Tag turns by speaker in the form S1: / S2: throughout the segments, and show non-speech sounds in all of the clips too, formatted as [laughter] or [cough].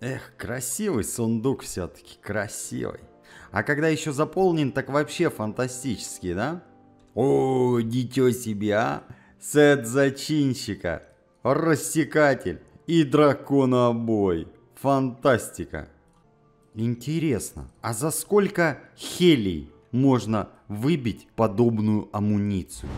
S1: Эх, красивый сундук все-таки, красивый. А когда еще заполнен, так вообще фантастический, да? О, дитё себе, а! Сет зачинщика, рассекатель и драконообой. Фантастика. Интересно, а за сколько хелий можно выбить подобную амуницию?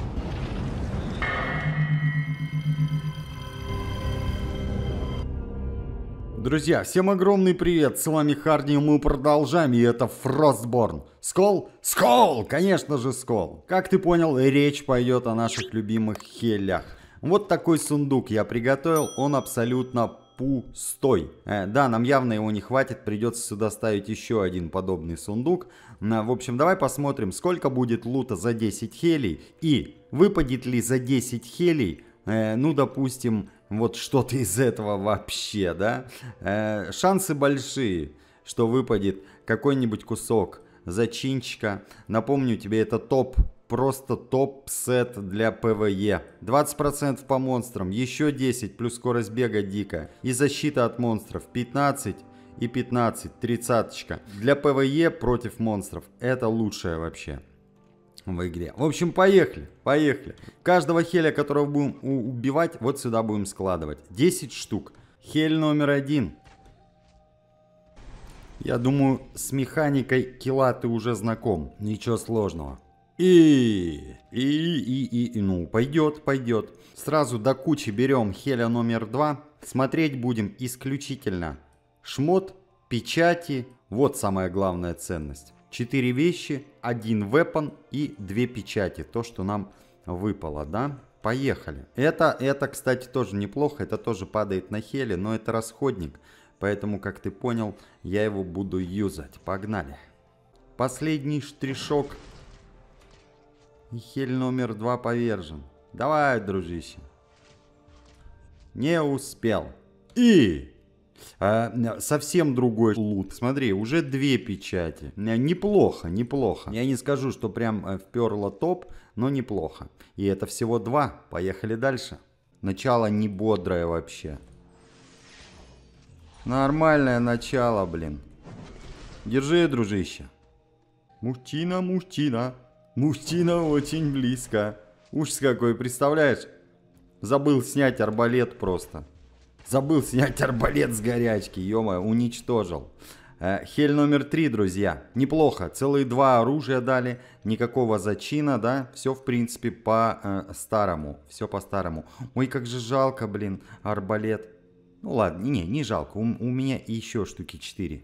S1: Друзья, всем огромный привет, с вами Харни и мы продолжаем, и это Фростборн. Скол? Скол! Конечно же, скол. Как ты понял, речь пойдет о наших любимых хелях. Вот такой сундук я приготовил, он абсолютно пустой. Э, да, нам явно его не хватит, придется сюда ставить еще один подобный сундук. Э, в общем, давай посмотрим, сколько будет лута за 10 хелей и выпадет ли за 10 хелей э, ну, допустим, вот что-то из этого вообще, да? Э, шансы большие, что выпадет какой-нибудь кусок зачинчика. Напомню тебе, это топ просто топ-сет для ПВЕ. 20% по монстрам, еще 10, плюс скорость бега дикая. И защита от монстров 15 и 15, тридцаточка. Для ПВЕ против монстров это лучшее вообще в игре. В общем, поехали, поехали. Каждого хеля, которого будем убивать, вот сюда будем складывать. 10 штук. Хель номер один. Я думаю, с механикой кила ты уже знаком. Ничего сложного. И, и, и, и, и, ну, пойдет, пойдет. Сразу до кучи берем Хеля номер два. Смотреть будем исключительно шмот, печати. Вот самая главная ценность. 4 вещи, один вепон и 2 печати. То, что нам выпало, да? Поехали. Это, это, кстати, тоже неплохо. Это тоже падает на хели, но это расходник. Поэтому, как ты понял, я его буду юзать. Погнали. Последний штришок. И хель номер 2 повержен. Давай, дружище. Не успел. И... А, совсем другой лут. Смотри, уже две печати. Э, неплохо, неплохо. Я не скажу, что прям э, вперло топ, но неплохо. И это всего два. Поехали дальше. Начало не бодрое вообще. Нормальное начало, блин. Держи, дружище. Мужчина, мужчина, мужчина очень близко. Уж с какой, представляешь? Забыл снять арбалет просто. Забыл снять арбалет с горячки, ё уничтожил. Э, хель номер три, друзья. Неплохо. Целые два оружия дали. Никакого зачина, да. Все, в принципе, по-старому. Э, Все по-старому. Ой, как же жалко, блин, арбалет. Ну ладно, не, не жалко. У, у меня еще штуки 4.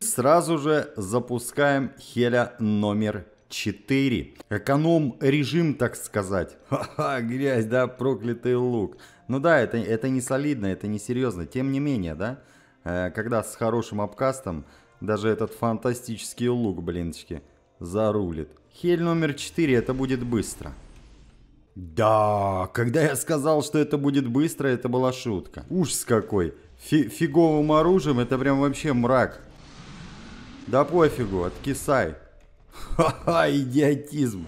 S1: Сразу же запускаем Хеля номер 4. Эконом режим, так сказать. [laughs] Ха-ха, грязь, да, проклятый лук. Ну да, это, это не солидно, это не серьезно. Тем не менее, да, э, когда с хорошим обкастом даже этот фантастический лук, блинчики, зарулит. Хель номер 4, это будет быстро. Да, когда я сказал, что это будет быстро, это была шутка. Ужас какой. Фи фиговым оружием это прям вообще мрак. Да пофигу, откисай. Ха-ха, идиотизм.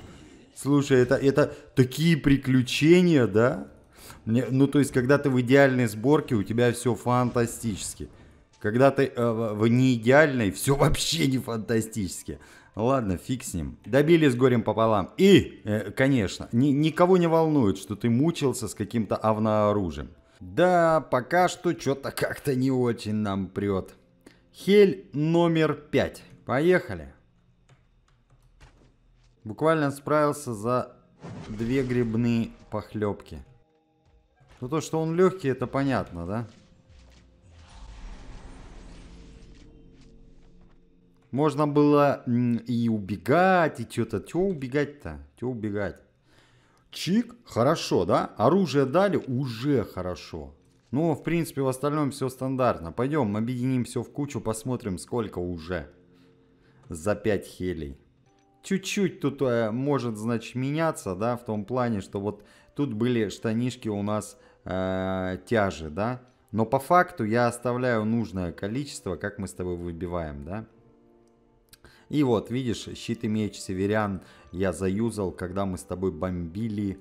S1: Слушай, это, это такие приключения, да? Ну, то есть, когда ты в идеальной сборке, у тебя все фантастически. Когда ты э, в неидеальной, все вообще не фантастически. Ладно, фиг с ним. Добили с горем пополам. И, э, конечно, ни, никого не волнует, что ты мучился с каким-то авнооружием. Да, пока что что-то как-то не очень нам прет. Хель номер пять. Поехали. Буквально справился за две грибные похлебки. Ну то, что он легкий, это понятно, да? Можно было и убегать, и что-то. Чего убегать-то? Чего убегать? Чик, хорошо, да? Оружие дали, уже хорошо. Ну, в принципе, в остальном все стандартно. Пойдем, объединим все в кучу, посмотрим, сколько уже. За 5 хелей. Чуть-чуть тут э, может, значит, меняться, да, в том плане, что вот тут были штанишки у нас э, тяжи, да. Но по факту я оставляю нужное количество, как мы с тобой выбиваем, да. И вот, видишь, щит и меч северян я заюзал, когда мы с тобой бомбили...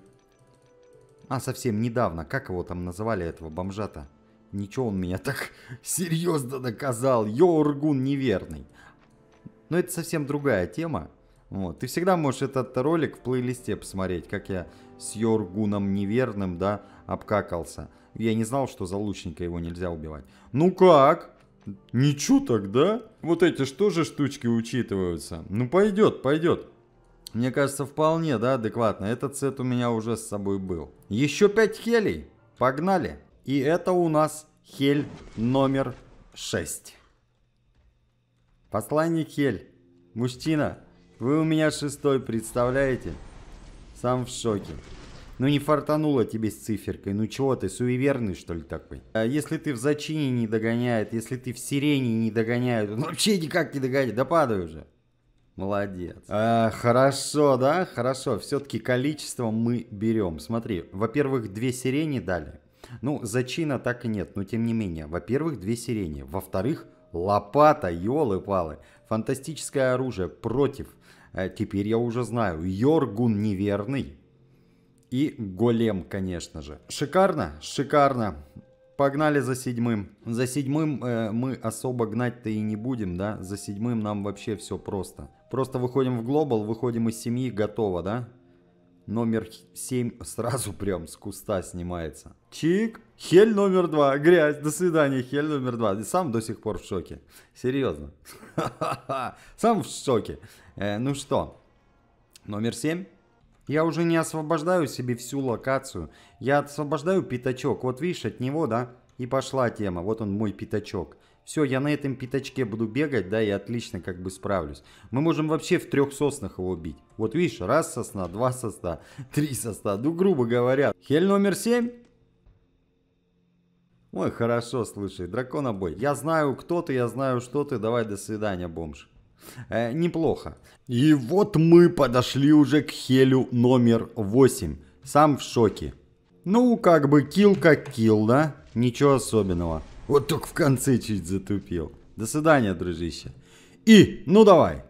S1: А, совсем недавно. Как его там называли, этого бомжата? Ничего он меня [laughs] так серьезно наказал. Йоргун неверный. Но это совсем другая тема. Вот. Ты всегда можешь этот ролик в плейлисте посмотреть, как я с Йоргуном Неверным, да, обкакался. Я не знал, что за лучника его нельзя убивать. Ну как? Ничего тогда? Вот эти что же штучки учитываются? Ну пойдет, пойдет. Мне кажется, вполне, да, адекватно. Этот сет у меня уже с собой был. Еще пять хелей. Погнали. И это у нас хель номер шесть. Посланник хель. Мужчина, вы у меня шестой, представляете? Сам в шоке. Ну не фартануло тебе с циферкой, ну чего ты, суеверный что ли такой? А если ты в зачине не догоняет, если ты в сирене не догоняет, ну вообще никак не догоняет, да падай уже. Молодец. А, хорошо, да, хорошо, все-таки количество мы берем. Смотри, во-первых, две сирени дали. Ну, зачина так и нет, но тем не менее. Во-первых, две сирени. Во-вторых, лопата, елы-палы. Фантастическое оружие против Э, теперь я уже знаю. Йоргун неверный. И голем, конечно же. Шикарно, шикарно. Погнали за седьмым. За седьмым э, мы особо гнать-то и не будем, да? За седьмым нам вообще все просто. Просто выходим в глобал, выходим из семьи, готово, да? Номер семь сразу прям с куста снимается. Чик. Хель номер два. Грязь. До свидания, хель номер два. И сам до сих пор в шоке. Серьезно. [laughs] Сам в шоке. Э, ну что, номер семь. Я уже не освобождаю себе всю локацию. Я освобождаю пятачок. Вот видишь, от него, да? И пошла тема. Вот он мой пятачок. Все, я на этом пятачке буду бегать, да, и отлично как бы справлюсь. Мы можем вообще в трех соснах его бить. Вот видишь, раз сосна, два сосна, три сосна. Ну, грубо говоря. Хель номер семь. Ой, хорошо, слушай, драконобой. Я знаю, кто ты, я знаю, что ты. Давай, до свидания, бомж. Э, неплохо. И вот мы подошли уже к Хелю номер 8. Сам в шоке. Ну, как бы килл как килл, да? Ничего особенного. Вот только в конце чуть затупил. До свидания, дружище. И, ну давай.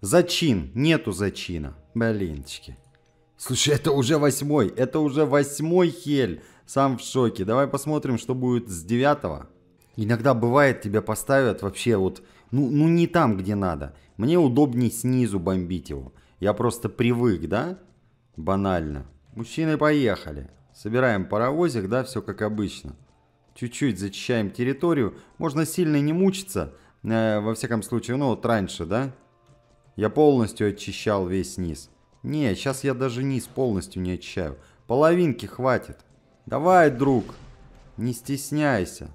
S1: Зачин. Нету зачина. Блинчики. Слушай, это уже восьмой. Это уже восьмой Хель. Сам в шоке. Давай посмотрим, что будет с девятого. Иногда бывает, тебя поставят вообще вот, ну, ну не там, где надо. Мне удобнее снизу бомбить его. Я просто привык, да? Банально. Мужчины поехали. Собираем паровозик, да, все как обычно. Чуть-чуть зачищаем территорию. Можно сильно не мучиться. Э, во всяком случае, ну вот раньше, да? Я полностью очищал весь низ. Не, сейчас я даже низ полностью не очищаю. Половинки хватит. Давай, друг, не стесняйся.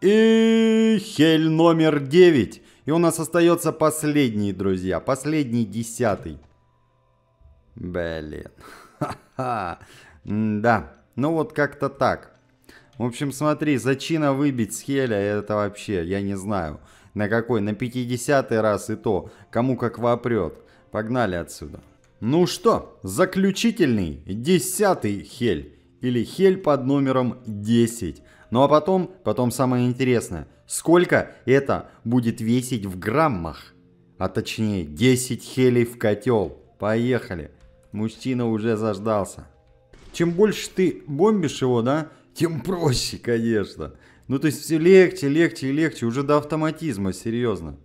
S1: И хель номер 9. И у нас остается последний, друзья. Последний десятый. Блин. Ха-ха. Да. Ну вот как-то так. В общем, смотри, зачина выбить с хеля, это вообще, я не знаю. На какой? На 50 раз и то. Кому как вопрет. Погнали отсюда. Ну что, заключительный, десятый хель. Или хель под номером 10. Ну а потом, потом самое интересное. Сколько это будет весить в граммах? А точнее, 10 хелей в котел. Поехали. Мужчина уже заждался. Чем больше ты бомбишь его, да, тем проще, конечно. Ну, то есть все легче, легче и легче, уже до автоматизма, серьезно.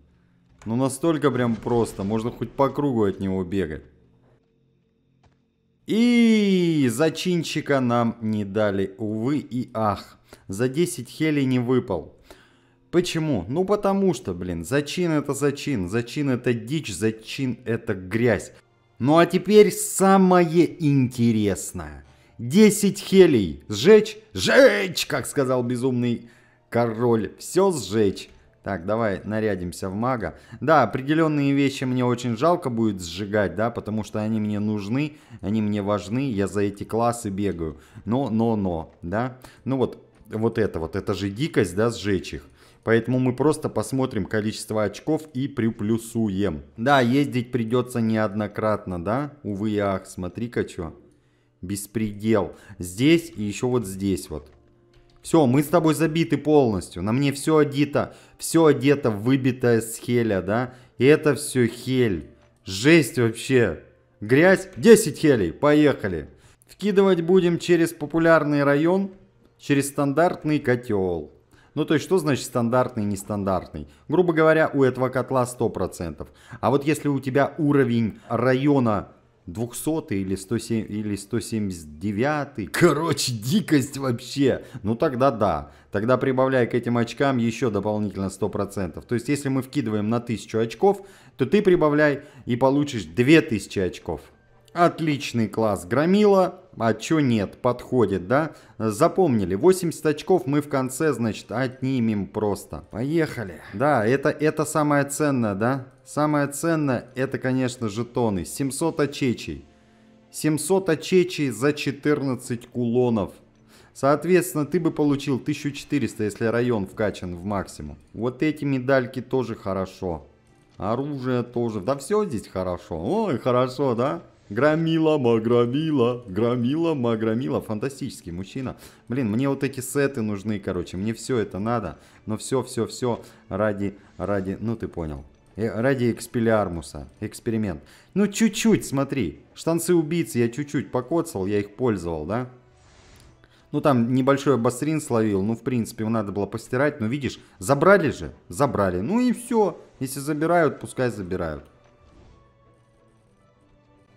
S1: Ну, настолько прям просто, можно хоть по кругу от него бегать. И зачинчика нам не дали, увы и ах. За 10 хели не выпал. Почему? Ну потому что, блин, зачин это зачин, зачин это дичь, зачин это грязь. Ну а теперь самое интересное. 10 хелей. Сжечь? Сжечь, как сказал безумный король, все сжечь. Так, давай нарядимся в мага. Да, определенные вещи мне очень жалко будет сжигать, да, потому что они мне нужны, они мне важны, я за эти классы бегаю. Но, но, но, да. Ну вот, вот это вот, это же дикость, да, сжечь их. Поэтому мы просто посмотрим количество очков и приплюсуем. Да, ездить придется неоднократно, да? Увы ах, смотри-ка что. Беспредел. Здесь и еще вот здесь вот. Все, мы с тобой забиты полностью. На мне все одето, все одето, выбитое с хеля, да? И это все хель. Жесть вообще. Грязь 10 хелей, поехали. Вкидывать будем через популярный район, через стандартный котел. Ну, то есть, что значит стандартный, нестандартный? Грубо говоря, у этого котла 100%. А вот если у тебя уровень района 200 или, 107, или 179. Короче, дикость вообще. Ну тогда да. Тогда прибавляй к этим очкам еще дополнительно 100%. То есть если мы вкидываем на 1000 очков, то ты прибавляй и получишь 2000 очков. Отличный класс Громила. А чё нет, подходит, да? Запомнили, 80 очков мы в конце, значит, отнимем просто. Поехали. Да, это, это самое ценное, да? Самое ценное, это, конечно, жетоны. 700 очечей. 700 очечей за 14 кулонов. Соответственно, ты бы получил 1400, если район вкачан в максимум. Вот эти медальки тоже хорошо. Оружие тоже. Да все здесь хорошо. Ой, хорошо, да? Громила, магромила, громила, магромила. Фантастический мужчина. Блин, мне вот эти сеты нужны, короче. Мне все это надо. Но все, все, все ради, ради, ну ты понял. Э, ради экспелиармуса. Эксперимент. Ну чуть-чуть, смотри. Штанцы-убийцы я чуть-чуть покоцал, я их пользовал, да? Ну, там небольшой бастрин словил. Ну, в принципе, надо было постирать. Но видишь, забрали же? Забрали. Ну и все. Если забирают, пускай забирают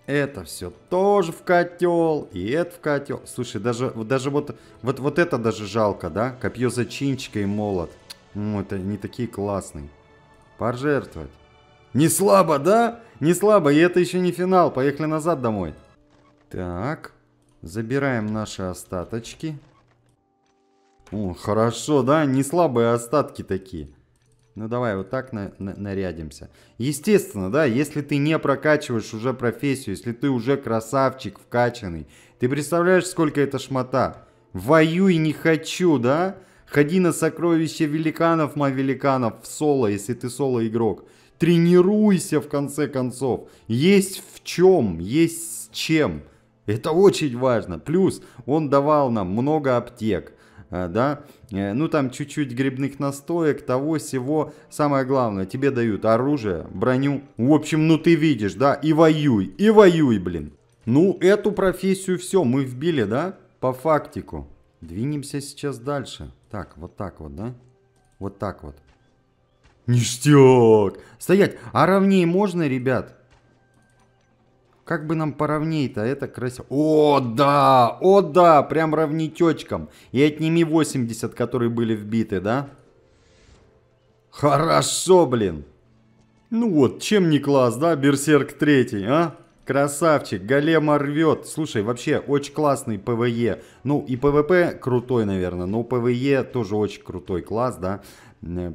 S1: это все тоже в котел, и это в котел. Слушай, даже, даже вот, вот, вот это даже жалко, да? Копье зачинчика и молот. Ну, это не такие классные. Пожертвовать. Не слабо, да? Не слабо, и это еще не финал. Поехали назад домой. Так, забираем наши остаточки. О, хорошо, да? Не слабые остатки такие. Ну давай вот так на, на, нарядимся. Естественно, да, если ты не прокачиваешь уже профессию, если ты уже красавчик вкачанный, ты представляешь, сколько это шмота? Воюй не хочу, да? Ходи на сокровище великанов, ма великанов, в соло, если ты соло-игрок. Тренируйся, в конце концов. Есть в чем, есть с чем. Это очень важно. Плюс он давал нам много аптек а, да, э, ну там чуть-чуть грибных настоек, того всего. Самое главное, тебе дают оружие, броню. В общем, ну ты видишь, да, и воюй, и воюй, блин. Ну, эту профессию все, мы вбили, да, по фактику. Двинемся сейчас дальше. Так, вот так вот, да? Вот так вот. Ништяк! Стоять! А ровнее можно, ребят? Как бы нам поровней-то это красиво. О, да! О, да! Прям ровнетечком. И отними 80, которые были вбиты, да? Хорошо, блин. Ну вот, чем не класс, да, Берсерк 3, а? Красавчик, голема рвет. Слушай, вообще, очень классный ПВЕ. Ну, и ПВП крутой, наверное, но ПВЕ тоже очень крутой класс, да?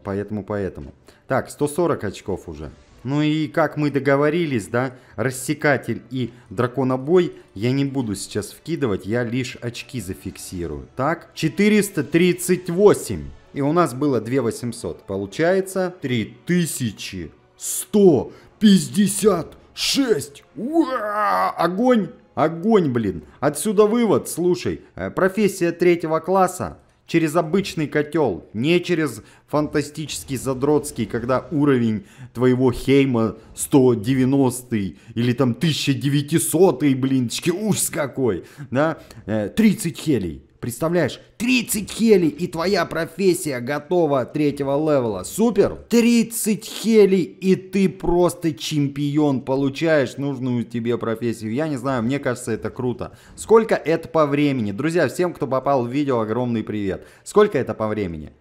S1: Поэтому, поэтому. Так, 140 очков уже. Ну и как мы договорились, да, рассекатель и драконобой я не буду сейчас вкидывать, я лишь очки зафиксирую. Так, 438. И у нас было 2800. Получается 3156. Уа! Огонь! Огонь, блин. Отсюда вывод, слушай. Э, профессия третьего класса через обычный котел, не через фантастический задротский, когда уровень твоего хейма 190 или там 1900, блин, ужас какой, да, 30 э, хелей. Представляешь, 30 хели и твоя профессия готова третьего левела. Супер! 30 хели и ты просто чемпион, получаешь нужную тебе профессию. Я не знаю, мне кажется, это круто. Сколько это по времени? Друзья, всем, кто попал в видео, огромный привет. Сколько это по времени?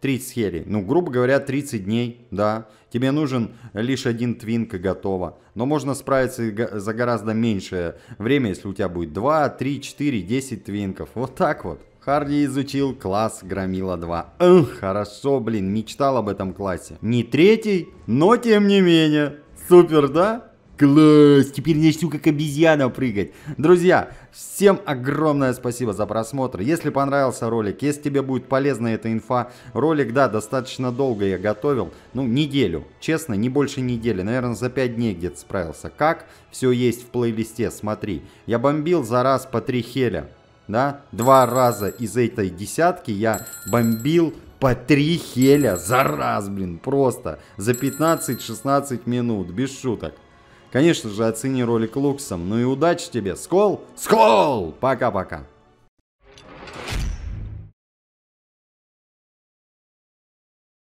S1: 30 хелий. Ну, грубо говоря, 30 дней, да. Тебе нужен лишь один твинк и готово. Но можно справиться за гораздо меньшее время, если у тебя будет 2, 3, 4, 10 твинков. Вот так вот. Харди изучил класс Громила 2. Эх, хорошо, блин, мечтал об этом классе. Не третий, но тем не менее. Супер, да? Класс! Теперь я начну как обезьяна прыгать. Друзья, всем огромное спасибо за просмотр. Если понравился ролик, если тебе будет полезна эта инфа, ролик, да, достаточно долго я готовил. Ну, неделю. Честно, не больше недели. Наверное, за 5 дней где-то справился. Как? Все есть в плейлисте, смотри. Я бомбил за раз по 3 хеля. Да? Два раза из этой десятки я бомбил по 3 хеля за раз, блин, просто. За 15-16 минут, без шуток. Конечно же, оцени ролик Луксом. Ну и удачи тебе. Скол! Скол! Пока-пока.